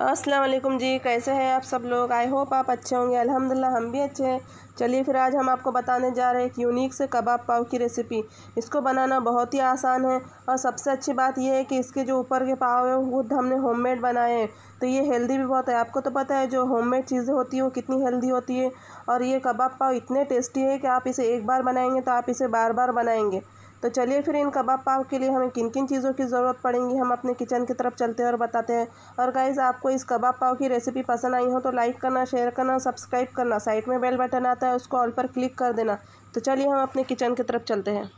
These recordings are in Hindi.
अस्सलाम वालेकुम जी कैसे हैं आप सब लोग आई होप आप अच्छे होंगे अल्हम्दुलिल्लाह हम भी अच्छे हैं चलिए फिर आज हम आपको बताने जा रहे हैं एक यूनिक से कबाब पाव की रेसिपी इसको बनाना बहुत ही आसान है और सबसे अच्छी बात यह है कि इसके जो ऊपर के पाव है वो खुद हमने होममेड बनाए हैं तो ये हेल्दी भी बहुत है आपको तो पता है जो होममेड चीज़ें होती हैं वो कितनी हेल्दी होती है और ये कबाब पाव इतने टेस्टी है कि आप इसे एक बार बनाएंगे तो आप इसे बार बार बनाएंगे तो चलिए फिर इन कबाब पाव के लिए हमें किन किन चीज़ों की ज़रूरत पड़ेगी हम अपने किचन की तरफ चलते हैं और बताते हैं और गाइज़ आपको इस कबाब पाव की रेसिपी पसंद आई हो तो लाइक करना शेयर करना सब्सक्राइब करना साइड में बेल बटन आता है उसको ऑल पर क्लिक कर देना तो चलिए हम अपने किचन की तरफ चलते हैं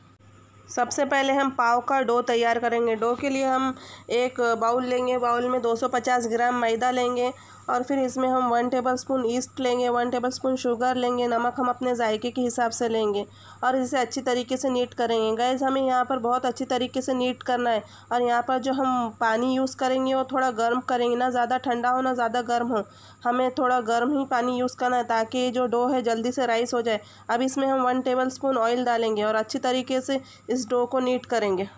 सबसे पहले हम पाव का डो तैयार करेंगे डो के लिए हम एक बाउल लेंगे बाउल में 250 ग्राम मैदा लेंगे और फिर इसमें हम वन टेबल स्पून ईस्ट लेंगे वन टेबल स्पून शुगर लेंगे नमक हम अपने जायके के हिसाब से लेंगे और इसे अच्छी तरीके से नीट करेंगे गैस हमें यहाँ पर बहुत अच्छी तरीके से नीट करना है और यहाँ पर जो हम पानी यूज़ करेंगे वो थोड़ा गर्म करेंगे ना ज़्यादा ठंडा हो ना ज़्यादा गर्म हो हमें थोड़ा गर्म ही पानी यूज़ करना है ताकि जो डो है जल्दी से राइस हो जाए अब इसमें हम वन टेबल स्पून ऑयल डालेंगे और अच्छी तरीके से इस डो को नीट करेंगे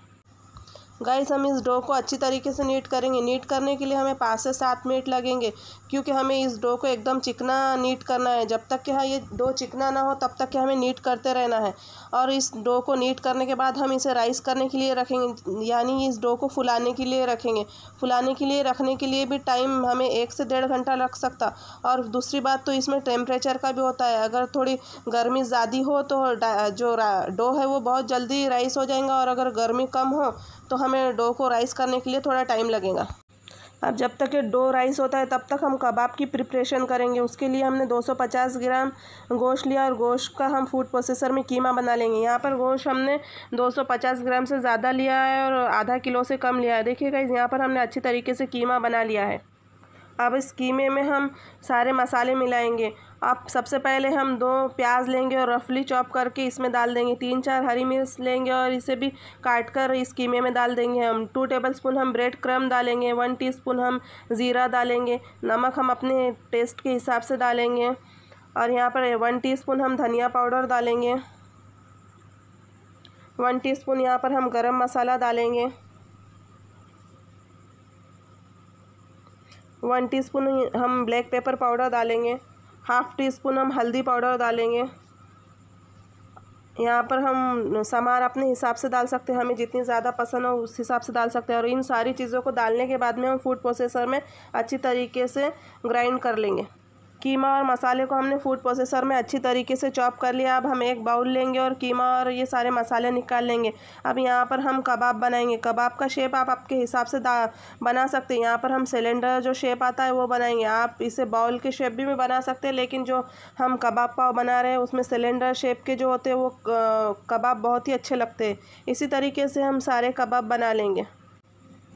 गाइस हम इस डो को अच्छी तरीके से नीट करेंगे नीट करने के लिए हमें पाँच से सात मिनट लगेंगे क्योंकि हमें इस डो को एकदम चिकना नीट करना है जब तक कि हाँ ये डो चिकना ना हो तब तक कि हमें नीट करते रहना है और इस डो को नीट करने के बाद हम इसे राइस करने के लिए रखेंगे यानी इस डो को फुलाने के लिए रखेंगे फुलाने के लिए रखने के लिए भी टाइम हमें एक से डेढ़ घंटा लग सकता और दूसरी बात तो इसमें टेम्परेचर का भी होता है अगर थोड़ी गर्मी ज़्यादा हो तो जो डो है वो बहुत जल्दी राइस हो जाएगा और अगर गर्मी कम हो तो हमें डो को राइस करने के लिए थोड़ा टाइम लगेगा अब जब तक ये डो राइस होता है तब तक हम कबाब की प्रिपरेशन करेंगे उसके लिए हमने 250 ग्राम गोश्त लिया और गोश्त का हम फूड प्रोसेसर में कीमा बना लेंगे यहाँ पर गोश्त हमने 250 ग्राम से ज़्यादा लिया है और आधा किलो से कम लिया है देखिए इस यहाँ पर हमने अच्छी तरीके से कीमा बना लिया है अब इस कीमे में हम सारे मसाले मिलाएंगे आप सबसे पहले हम दो प्याज लेंगे और रफली चॉप करके इसमें डाल देंगे तीन चार हरी मिर्च लेंगे और इसे भी काट कर इस कीमे में डाल देंगे हम टू टेबल स्पून हम ब्रेड क्रम डालेंगे वन टीस्पून हम ज़ीरा डालेंगे नमक हम अपने टेस्ट के हिसाब से डालेंगे और यहाँ पर वन स्पून हम धनिया पाउडर डालेंगे वन स्पून यहाँ पर हम गर्म मसाला डालेंगे वन टीस्पून हम ब्लैक पेपर पाउडर डालेंगे हाफ़ टी स्पून हम हल्दी पाउडर डालेंगे यहाँ पर हम सामान अपने हिसाब से डाल सकते हैं हमें जितनी ज़्यादा पसंद हो उस हिसाब से डाल सकते हैं और इन सारी चीज़ों को डालने के बाद में हम फूड प्रोसेसर में अच्छी तरीके से ग्राइंड कर लेंगे कीमा और मसाले को हमने फूड प्रोसेसर में अच्छी तरीके से चॉप कर लिया अब हम एक बाउल लेंगे और कीमा और ये सारे मसाले निकाल लेंगे अब यहाँ पर हम कबाब बनाएंगे कबाब का शेप आप आपके हिसाब से बना सकते हैं यहाँ पर हम सिलेंडर जो शेप आता है वो बनाएंगे आप इसे बाउल के शेप भी में बना सकते हैं लेकिन जो हम कबाब पाव बना रहे हैं उसमें सिलेंडर शेप के जो होते हैं वो कबाब बहुत ही अच्छे लगते हैं इसी तरीके से हम सारे कबाब बना लेंगे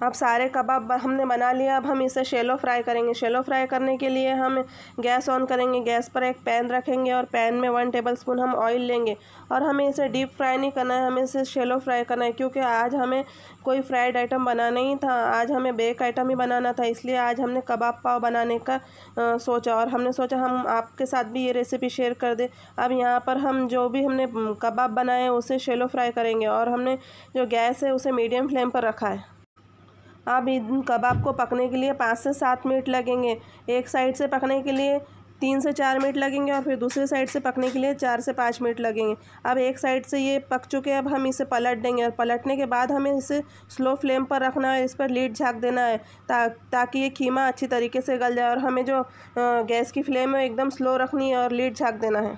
अब सारे कबाब हमने बना लिया अब हम इसे शेलो फ्राई करेंगे शेलो फ्राई करने के लिए हम गैस ऑन करेंगे गैस पर एक पैन रखेंगे और पैन में वन टेबल स्पून हम ऑयल लेंगे और हमें इसे डीप फ्राई नहीं करना है हमें इसे शेलो फ्राई करना है क्योंकि आज हमें कोई फ्राइड आइटम बनाना ही था आज हमें बेक आइटम ही बनाना था इसलिए आज हमने कबाब पाव बनाने का आ, सोचा और हमने सोचा हम आपके साथ भी ये रेसिपी शेयर कर दें अब यहाँ पर हम जो भी हमने कबाब बनाए उसे शेलो फ्राई करेंगे और हमने जो गैस है उसे मीडियम फ्लेम पर रखा है अब इन कबाब को पकने के लिए पाँच से सात मिनट लगेंगे एक साइड से पकने के लिए तीन से चार मिनट लगेंगे और फिर दूसरी साइड से पकने के लिए चार से पाँच मिनट लगेंगे अब एक साइड से ये पक चुके हैं अब हम इसे पलट देंगे और पलटने के बाद हमें इसे स्लो फ्लेम पर रखना है इस पर लीड झाँक देना है ता ताकि ये खीमा अच्छी तरीके से गल जाए और हमें जो गैस की फ्लेम है एकदम स्लो रखनी है और लीड झाँक देना है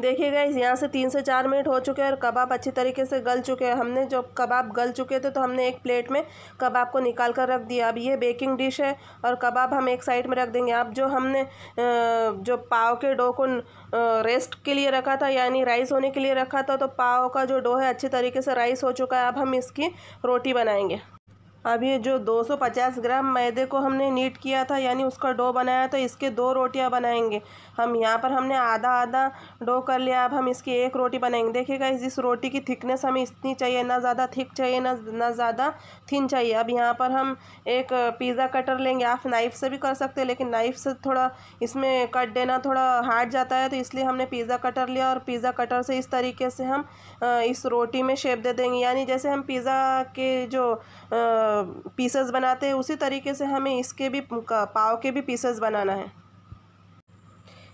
देखिए गाइस यहाँ से तीन से चार मिनट हो चुके हैं और कबाब अच्छी तरीके से गल चुके हैं हमने जब कबाब गल चुके थे तो हमने एक प्लेट में कबाब को निकाल कर रख दिया अब ये बेकिंग डिश है और कबाब हम एक साइड में रख देंगे अब जो हमने जो पाव के डो को रेस्ट के लिए रखा था यानी राइस होने के लिए रखा था तो पाव का जो डो है अच्छी तरीके से राइस हो चुका है अब हम इसकी रोटी बनाएंगे अभी जो 250 ग्राम मैदे को हमने नीट किया था यानी उसका डो बनाया तो इसके दो रोटियां बनाएंगे हम यहाँ पर हमने आधा आधा डो कर लिया अब हम इसकी एक रोटी बनाएंगे देखिएगा इस रोटी की थिकनेस हमें इतनी चाहिए ना ज़्यादा थिक चाहिए ना ना ज़्यादा थिन चाहिए अब यहाँ पर हम एक पिज़्ज़ा कटर लेंगे आप नाइफ़ से भी कर सकते हैं लेकिन नाइफ़ से थोड़ा इसमें कट देना थोड़ा हार्ड जाता है तो इसलिए हमने पिज़्ज़ा कटर लिया और पिज़्ज़ा कटर से इस तरीके से हम इस रोटी में शेप दे देंगे यानी जैसे हम पिज़्ज़ा के जो पीसेस बनाते हैं उसी तरीके से हमें इसके भी पाव के भी पीसेस बनाना है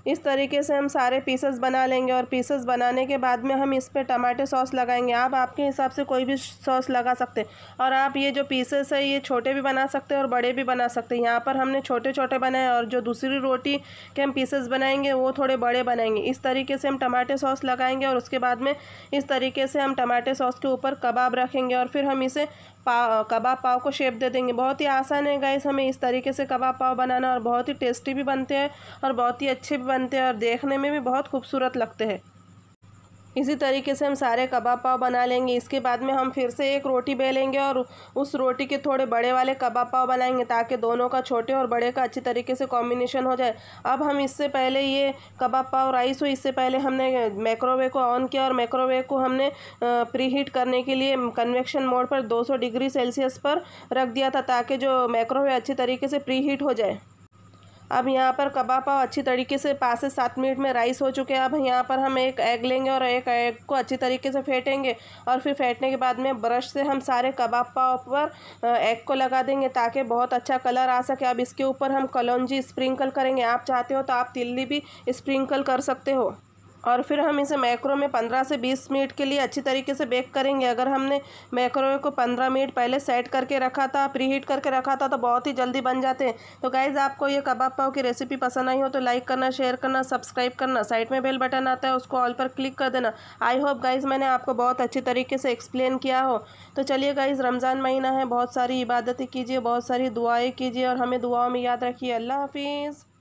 इस तरीके से हम सारे पीसेस बना लेंगे और पीसेस बनाने के बाद में हम इस पर टमाटे सॉस लगाएंगे आप आपके हिसाब से कोई भी सॉस लगा सकते हैं और आप ये जो पीसेस है ये छोटे भी बना सकते हैं और बड़े भी बना सकते हैं यहाँ पर हमने छोटे छोटे बनाए और जो दूसरी रोटी के हम पीसेस बनाएंगे वो थोड़े बड़े बनाएंगे इस तरीके से हम टमाटे सॉस लगाएंगे और उसके बाद में इस तरीके से हम टमाटे सॉस के ऊपर कबाब रखेंगे और फिर हम इसे पाव कबाब पाव को शेप दे देंगे बहुत ही आसान है गैस हमें इस तरीके से कबाब पाव बनाना और बहुत ही टेस्टी भी बनते हैं और बहुत ही अच्छे भी बनते हैं और देखने में भी बहुत खूबसूरत लगते हैं इसी तरीके से हम सारे कबाब पाव बना लेंगे इसके बाद में हम फिर से एक रोटी बेलेंगे और उस रोटी के थोड़े बड़े वाले कबाब पाव बनाएंगे ताकि दोनों का छोटे और बड़े का अच्छी तरीके से कॉम्बिनेशन हो जाए अब हम इससे पहले ये कबाब पाव राइस हो इससे पहले हमने माइक्रोवेव को ऑन किया और माइक्रोवेव को हमने प्री हीट करने के लिए कन्वेक्शन मोड पर दो डिग्री सेल्सियस पर रख दिया था ताकि जो माइक्रोवेव अच्छी तरीके से प्री हीट हो जाए अब यहाँ पर कबाब पाव अच्छी तरीके से पाँच से सात मिनट में राइस हो चुके हैं अब यहाँ पर हम एक एग लेंगे और एक एग को अच्छी तरीके से फेंटेंगे और फिर फेंटने के बाद में ब्रश से हम सारे कबाब पाव पर एग को लगा देंगे ताकि बहुत अच्छा कलर आ सके अब इसके ऊपर हम कलौजी स्प्रिंकल करेंगे आप चाहते हो तो आप तिल्ली भी स्प्रिंकल कर सकते हो और फिर हम इसे मैक्रो में पंद्रह से बीस मिनट के लिए अच्छी तरीके से बेक करेंगे अगर हमने मैक्रो को पंद्रह मिनट पहले सेट करके रखा था प्रीहीट करके रखा था तो बहुत ही जल्दी बन जाते हैं तो गाइज़ आपको ये कबाब पाव की रेसिपी पसंद आई हो तो लाइक करना शेयर करना सब्सक्राइब करना साइड में बेल बटन आता है उसको ऑल पर क्लिक कर देना आई होप गाइज़ मैंने आपको बहुत अच्छी तरीके से एक्सप्लेन किया हो तो चलिए गाइज़ रमज़ान महीना है बहुत सारी इबादतें कीजिए बहुत सारी दुआएँ कीजिए और हमें दुआओं में याद रखिए अल्लाह हाफिज़